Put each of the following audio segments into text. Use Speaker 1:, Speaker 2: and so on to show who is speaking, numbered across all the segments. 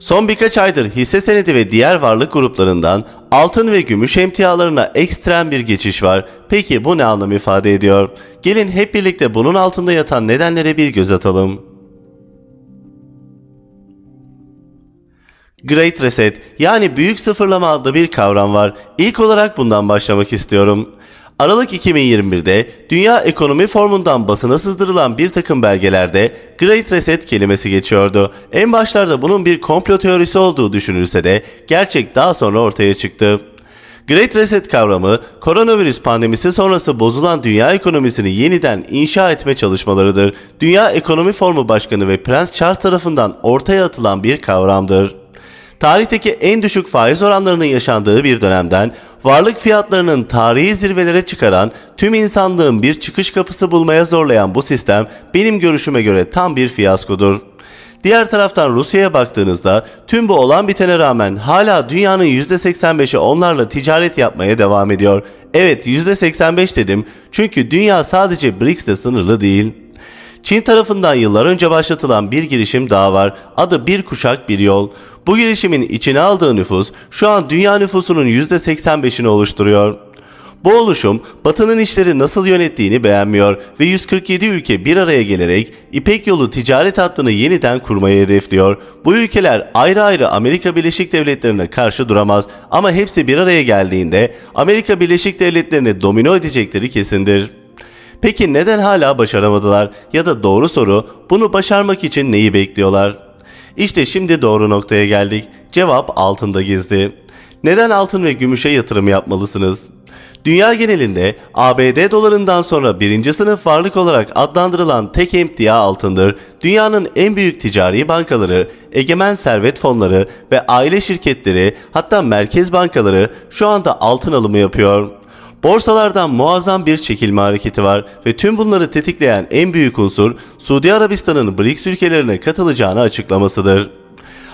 Speaker 1: Son birkaç aydır hisse senedi ve diğer varlık gruplarından altın ve gümüş emtialarına ekstrem bir geçiş var. Peki bu ne anlam ifade ediyor? Gelin hep birlikte bunun altında yatan nedenlere bir göz atalım. Great Reset yani büyük sıfırlama adlı bir kavram var. İlk olarak bundan başlamak istiyorum. Aralık 2021'de Dünya Ekonomi Formundan basına sızdırılan bir takım belgelerde Great Reset kelimesi geçiyordu. En başlarda bunun bir komplo teorisi olduğu düşünülse de gerçek daha sonra ortaya çıktı. Great Reset kavramı koronavirüs pandemisi sonrası bozulan dünya ekonomisini yeniden inşa etme çalışmalarıdır. Dünya Ekonomi Formu Başkanı ve Prens Charles tarafından ortaya atılan bir kavramdır tarihteki en düşük faiz oranlarının yaşandığı bir dönemden varlık fiyatlarının tarihi zirvelere çıkaran, tüm insanlığın bir çıkış kapısı bulmaya zorlayan bu sistem benim görüşüme göre tam bir fiyaskodur. Diğer taraftan Rusya'ya baktığınızda tüm bu olan bitene rağmen hala dünyanın %85'i onlarla ticaret yapmaya devam ediyor. Evet %85 dedim çünkü dünya sadece BRICS'te sınırlı değil. Çin tarafından yıllar önce başlatılan bir girişim daha var. Adı Bir Kuşak Bir Yol. Bu girişimin içine aldığı nüfus şu an dünya nüfusunun %85'ini oluşturuyor. Bu oluşum Batı'nın işleri nasıl yönettiğini beğenmiyor ve 147 ülke bir araya gelerek İpek yolu ticaret hattını yeniden kurmayı hedefliyor. Bu ülkeler ayrı ayrı Amerika Birleşik Devletleri'ne karşı duramaz ama hepsi bir araya geldiğinde Amerika Birleşik Devletleri'ni domino edecekleri kesindir. Peki neden hala başaramadılar ya da doğru soru bunu başarmak için neyi bekliyorlar? İşte şimdi doğru noktaya geldik. Cevap altında gizli. Neden altın ve gümüşe yatırım yapmalısınız? Dünya genelinde ABD dolarından sonra birinci sınıf varlık olarak adlandırılan tek emtia altındır. Dünyanın en büyük ticari bankaları, egemen servet fonları ve aile şirketleri hatta merkez bankaları şu anda altın alımı yapıyor. Borsalardan muazzam bir çekilme hareketi var ve tüm bunları tetikleyen en büyük unsur Suudi Arabistan'ın BRICS ülkelerine katılacağını açıklamasıdır.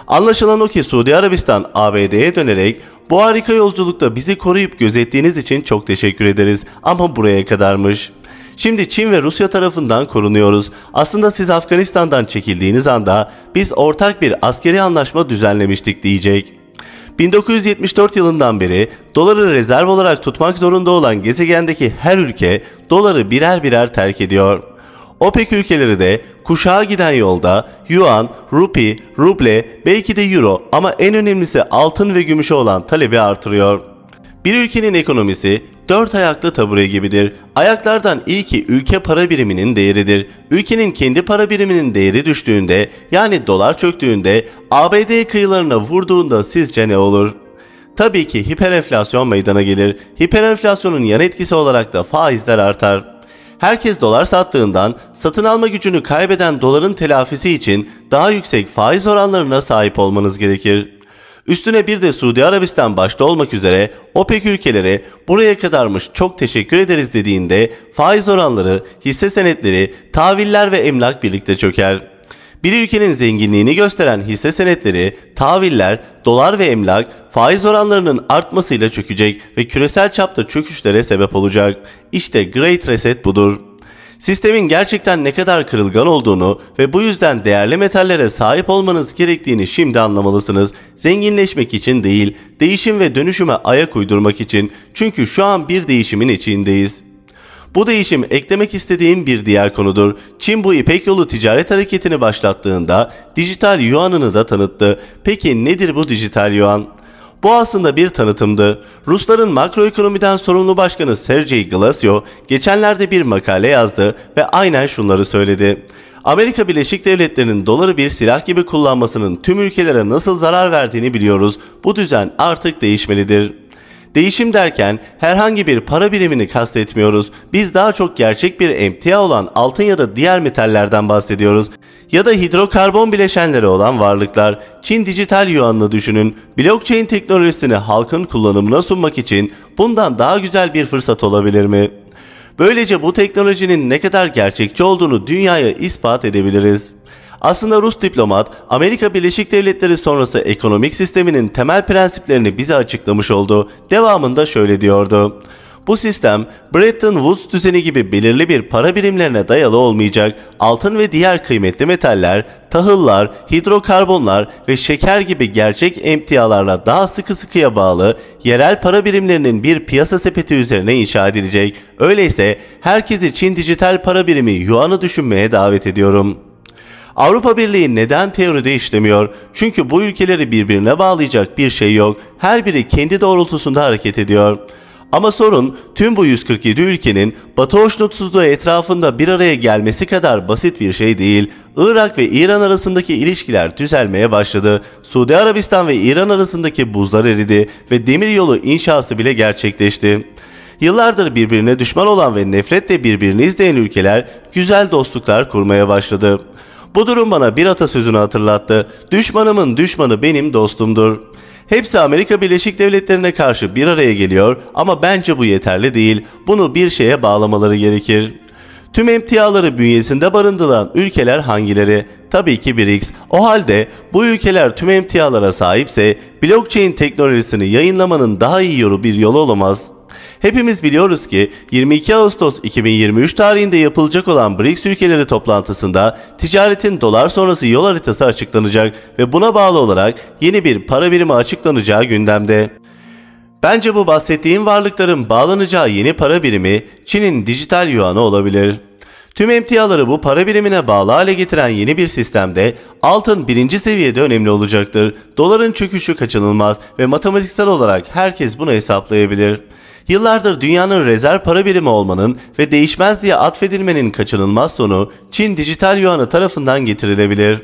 Speaker 1: Anlaşılan o ki Suudi Arabistan ABD'ye dönerek bu harika yolculukta bizi koruyup gözettiğiniz için çok teşekkür ederiz ama buraya kadarmış. Şimdi Çin ve Rusya tarafından korunuyoruz. Aslında siz Afganistan'dan çekildiğiniz anda biz ortak bir askeri anlaşma düzenlemiştik diyecek. 1974 yılından beri doları rezerv olarak tutmak zorunda olan gezegendeki her ülke doları birer birer terk ediyor. OPEC ülkeleri de kuşağa giden yolda yuan, rupi, ruble, belki de euro ama en önemlisi altın ve gümüşe olan talebi artırıyor. Bir ülkenin ekonomisi dört ayaklı tabure gibidir. Ayaklardan ilki ülke para biriminin değeridir. Ülkenin kendi para biriminin değeri düştüğünde yani dolar çöktüğünde ABD kıyılarına vurduğunda sizce ne olur? Tabii ki hiperenflasyon meydana gelir. Hiperenflasyonun yan etkisi olarak da faizler artar. Herkes dolar sattığından satın alma gücünü kaybeden doların telafisi için daha yüksek faiz oranlarına sahip olmanız gerekir. Üstüne bir de Suudi Arabistan başta olmak üzere OPEC ülkeleri buraya kadarmış çok teşekkür ederiz dediğinde faiz oranları, hisse senetleri, tahviller ve emlak birlikte çöker. Bir ülkenin zenginliğini gösteren hisse senetleri, tahviller, dolar ve emlak faiz oranlarının artmasıyla çökecek ve küresel çapta çöküşlere sebep olacak. İşte Great Reset budur. Sistemin gerçekten ne kadar kırılgan olduğunu ve bu yüzden değerli metallere sahip olmanız gerektiğini şimdi anlamalısınız. Zenginleşmek için değil, değişim ve dönüşüme ayak uydurmak için. Çünkü şu an bir değişimin içindeyiz. Bu değişim eklemek istediğim bir diğer konudur. Çin bu İpek yolu ticaret hareketini başlattığında dijital yuanını da tanıttı. Peki nedir bu dijital yuan? Bu aslında bir tanıtımdı. Rusların makroekonomiden sorumlu başkanı Sergey Glasio geçenlerde bir makale yazdı ve aynen şunları söyledi. Amerika Birleşik Devletleri'nin doları bir silah gibi kullanmasının tüm ülkelere nasıl zarar verdiğini biliyoruz. Bu düzen artık değişmelidir. Değişim derken herhangi bir para birimini kastetmiyoruz. Biz daha çok gerçek bir emtia olan altın ya da diğer metallerden bahsediyoruz. Ya da hidrokarbon bileşenleri olan varlıklar. Çin dijital yuanını düşünün. Blockchain teknolojisini halkın kullanımına sunmak için bundan daha güzel bir fırsat olabilir mi? Böylece bu teknolojinin ne kadar gerçekçi olduğunu dünyaya ispat edebiliriz. Aslında Rus diplomat Amerika Birleşik Devletleri sonrası ekonomik sisteminin temel prensiplerini bize açıklamış oldu. Devamında şöyle diyordu. Bu sistem Bretton Woods düzeni gibi belirli bir para birimlerine dayalı olmayacak. Altın ve diğer kıymetli metaller, tahıllar, hidrokarbonlar ve şeker gibi gerçek emtialarla daha sıkı sıkıya bağlı yerel para birimlerinin bir piyasa sepeti üzerine inşa edilecek. Öyleyse herkesi Çin dijital para birimi Yuan'ı düşünmeye davet ediyorum.'' Avrupa Birliği neden teoride işlemiyor? Çünkü bu ülkeleri birbirine bağlayacak bir şey yok. Her biri kendi doğrultusunda hareket ediyor. Ama sorun tüm bu 147 ülkenin Batı hoşnutsuzluğu etrafında bir araya gelmesi kadar basit bir şey değil. Irak ve İran arasındaki ilişkiler düzelmeye başladı. Suudi Arabistan ve İran arasındaki buzlar eridi ve demiryolu inşası bile gerçekleşti. Yıllardır birbirine düşman olan ve nefretle birbirini izleyen ülkeler güzel dostluklar kurmaya başladı. Bu durum bana bir atasözünü hatırlattı. Düşmanımın düşmanı benim dostumdur. Hepsi Amerika Birleşik Devletleri'ne karşı bir araya geliyor ama bence bu yeterli değil. Bunu bir şeye bağlamaları gerekir. Tüm emtiaları bünyesinde barındıran ülkeler hangileri? Tabii ki BRICS. O halde bu ülkeler tüm emtialara sahipse blockchain teknolojisini yayınlamanın daha iyi yolu bir yolu olamaz. Hepimiz biliyoruz ki 22 Ağustos 2023 tarihinde yapılacak olan BRICS ülkeleri toplantısında ticaretin dolar sonrası yol haritası açıklanacak ve buna bağlı olarak yeni bir para birimi açıklanacağı gündemde. Bence bu bahsettiğim varlıkların bağlanacağı yeni para birimi Çin'in dijital yuanı olabilir. Tüm emtiaları bu para birimine bağlı hale getiren yeni bir sistemde altın birinci seviyede önemli olacaktır. Doların çöküşü kaçınılmaz ve matematiksel olarak herkes bunu hesaplayabilir. Yıllardır dünyanın rezerv para birimi olmanın ve değişmez diye atfedilmenin kaçınılmaz sonu Çin dijital yuanı tarafından getirilebilir.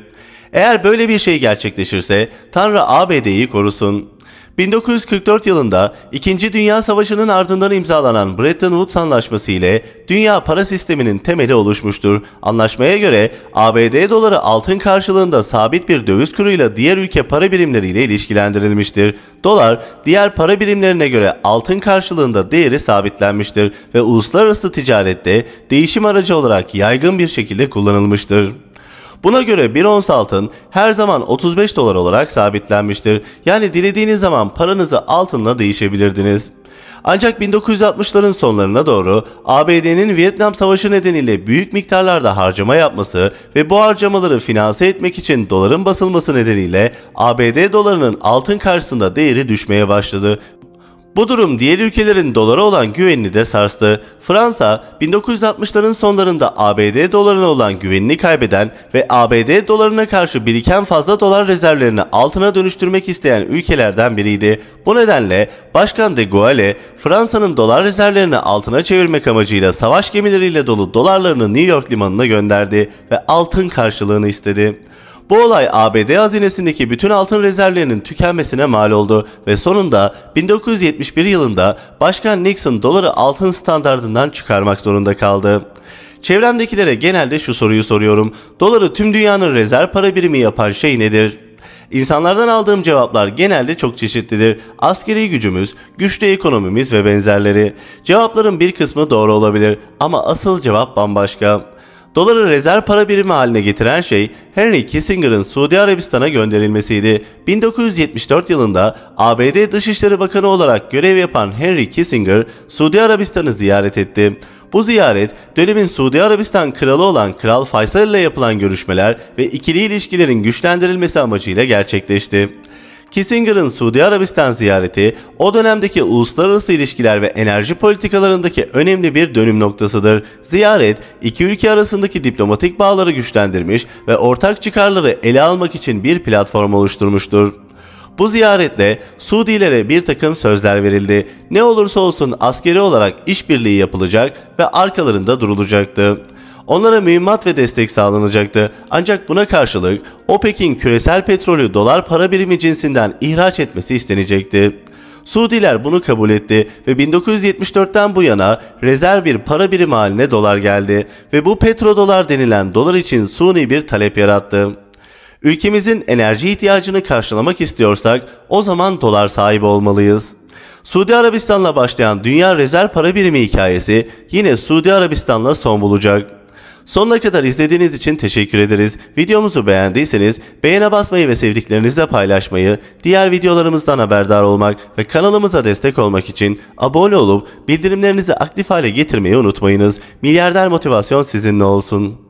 Speaker 1: Eğer böyle bir şey gerçekleşirse Tanrı ABD'yi korusun. 1944 yılında 2. Dünya Savaşı'nın ardından imzalanan Bretton Woods Anlaşması ile dünya para sisteminin temeli oluşmuştur. Anlaşmaya göre ABD doları altın karşılığında sabit bir döviz kuruyla diğer ülke para birimleriyle ilişkilendirilmiştir. Dolar diğer para birimlerine göre altın karşılığında değeri sabitlenmiştir ve uluslararası ticarette değişim aracı olarak yaygın bir şekilde kullanılmıştır. Buna göre bir ons altın her zaman 35 dolar olarak sabitlenmiştir. Yani dilediğiniz zaman paranızı altınla değişebilirdiniz. Ancak 1960'ların sonlarına doğru ABD'nin Vietnam Savaşı nedeniyle büyük miktarlarda harcama yapması ve bu harcamaları finanse etmek için doların basılması nedeniyle ABD dolarının altın karşısında değeri düşmeye başladı bu durum diğer ülkelerin dolara olan güvenini de sarstı. Fransa 1960'ların sonlarında ABD dolarına olan güvenini kaybeden ve ABD dolarına karşı biriken fazla dolar rezervlerini altına dönüştürmek isteyen ülkelerden biriydi. Bu nedenle Başkan de Gaulle Fransa'nın dolar rezervlerini altına çevirmek amacıyla savaş gemileriyle dolu dolarlarını New York limanına gönderdi ve altın karşılığını istedi. Bu olay ABD hazinesindeki bütün altın rezervlerinin tükenmesine mal oldu ve sonunda 1971 yılında Başkan Nixon doları altın standardından çıkarmak zorunda kaldı. Çevremdekilere genelde şu soruyu soruyorum. Doları tüm dünyanın rezerv para birimi yapan şey nedir? İnsanlardan aldığım cevaplar genelde çok çeşitlidir. Askeri gücümüz, güçlü ekonomimiz ve benzerleri. Cevapların bir kısmı doğru olabilir ama asıl cevap bambaşka. Doları rezerv para birimi haline getiren şey Henry Kissinger'ın Suudi Arabistan'a gönderilmesiydi. 1974 yılında ABD Dışişleri Bakanı olarak görev yapan Henry Kissinger Suudi Arabistan'ı ziyaret etti. Bu ziyaret dönemin Suudi Arabistan kralı olan Kral Faysal ile yapılan görüşmeler ve ikili ilişkilerin güçlendirilmesi amacıyla gerçekleşti. Kissinger'ın Suudi Arabistan ziyareti o dönemdeki uluslararası ilişkiler ve enerji politikalarındaki önemli bir dönüm noktasıdır. Ziyaret iki ülke arasındaki diplomatik bağları güçlendirmiş ve ortak çıkarları ele almak için bir platform oluşturmuştur. Bu ziyaretle Suudilere bir takım sözler verildi. Ne olursa olsun askeri olarak işbirliği yapılacak ve arkalarında durulacaktı. Onlara mühimmat ve destek sağlanacaktı. Ancak buna karşılık OPEC'in küresel petrolü dolar para birimi cinsinden ihraç etmesi istenecekti. Suudiler bunu kabul etti ve 1974'ten bu yana rezerv bir para birimi haline dolar geldi ve bu petrodolar denilen dolar için suni bir talep yarattı. Ülkemizin enerji ihtiyacını karşılamak istiyorsak o zaman dolar sahibi olmalıyız. Suudi Arabistan'la başlayan dünya rezerv para birimi hikayesi yine Suudi Arabistan'la son bulacak. Sonuna kadar izlediğiniz için teşekkür ederiz. Videomuzu beğendiyseniz beğene basmayı ve sevdiklerinizle paylaşmayı, diğer videolarımızdan haberdar olmak ve kanalımıza destek olmak için abone olup bildirimlerinizi aktif hale getirmeyi unutmayınız. Milyarder motivasyon sizinle olsun.